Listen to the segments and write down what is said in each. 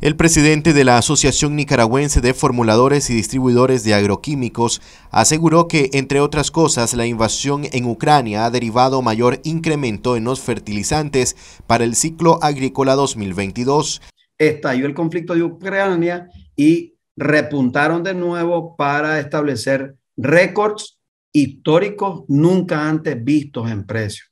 El presidente de la Asociación Nicaragüense de Formuladores y Distribuidores de Agroquímicos aseguró que, entre otras cosas, la invasión en Ucrania ha derivado mayor incremento en los fertilizantes para el ciclo agrícola 2022. Estalló el conflicto de Ucrania y repuntaron de nuevo para establecer récords históricos nunca antes vistos en precio.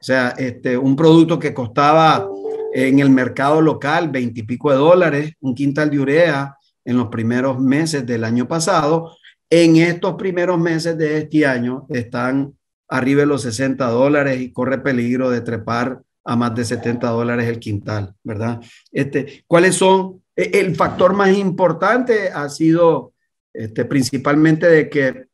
O sea, este, un producto que costaba en el mercado local, 20 y pico de dólares, un quintal de urea en los primeros meses del año pasado. En estos primeros meses de este año están arriba de los 60 dólares y corre peligro de trepar a más de 70 dólares el quintal, ¿verdad? Este, ¿Cuáles son? E, el factor más importante ha sido este, principalmente de que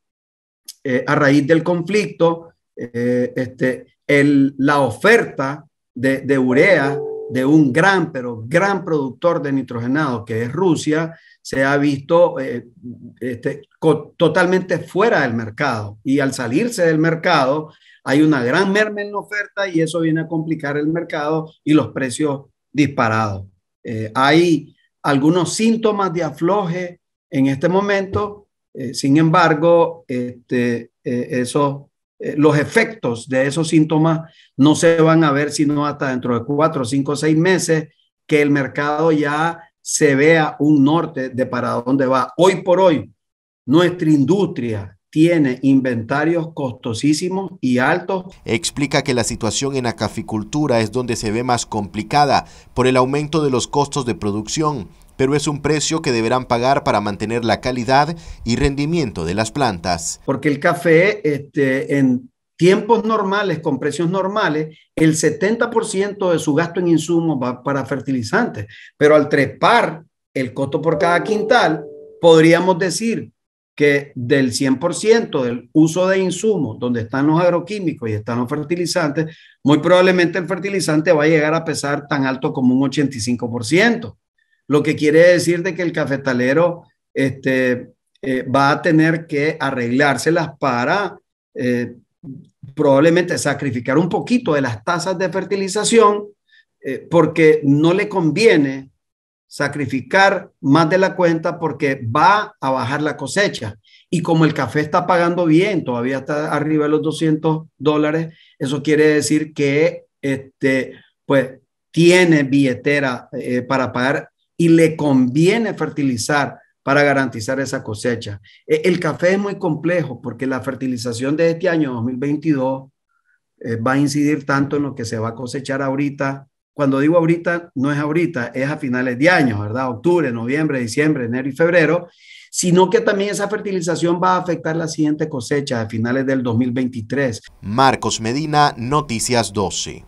eh, a raíz del conflicto, eh, este, el, la oferta de, de urea de un gran, pero gran productor de nitrogenado, que es Rusia, se ha visto eh, este, totalmente fuera del mercado. Y al salirse del mercado, hay una gran merma en la oferta y eso viene a complicar el mercado y los precios disparados. Eh, hay algunos síntomas de afloje en este momento, eh, sin embargo, este, eso... Eh, los efectos de esos síntomas no se van a ver sino hasta dentro de cuatro, cinco, seis meses que el mercado ya se vea un norte de para dónde va. Hoy por hoy, nuestra industria tiene inventarios costosísimos y altos. Explica que la situación en caficultura es donde se ve más complicada por el aumento de los costos de producción pero es un precio que deberán pagar para mantener la calidad y rendimiento de las plantas. Porque el café este, en tiempos normales, con precios normales, el 70% de su gasto en insumos va para fertilizantes, pero al trepar el costo por cada quintal, podríamos decir que del 100% del uso de insumos, donde están los agroquímicos y están los fertilizantes, muy probablemente el fertilizante va a llegar a pesar tan alto como un 85%. Lo que quiere decir de que el cafetalero este, eh, va a tener que arreglárselas para eh, probablemente sacrificar un poquito de las tasas de fertilización eh, porque no le conviene sacrificar más de la cuenta porque va a bajar la cosecha. Y como el café está pagando bien, todavía está arriba de los 200 dólares, eso quiere decir que este, pues, tiene billetera para pagar y le conviene fertilizar para garantizar esa cosecha. E, el café es muy complejo porque la fertilización de este año 2022 eh, va a incidir tanto en lo que se va a cosechar ahorita. Cuando digo ahorita, no es ahorita, es a finales de año, ¿verdad? Octubre, noviembre, diciembre, enero y febrero, sino que también esa fertilización va a afectar la siguiente cosecha a finales del 2023. Marcos Medina, Noticias 12.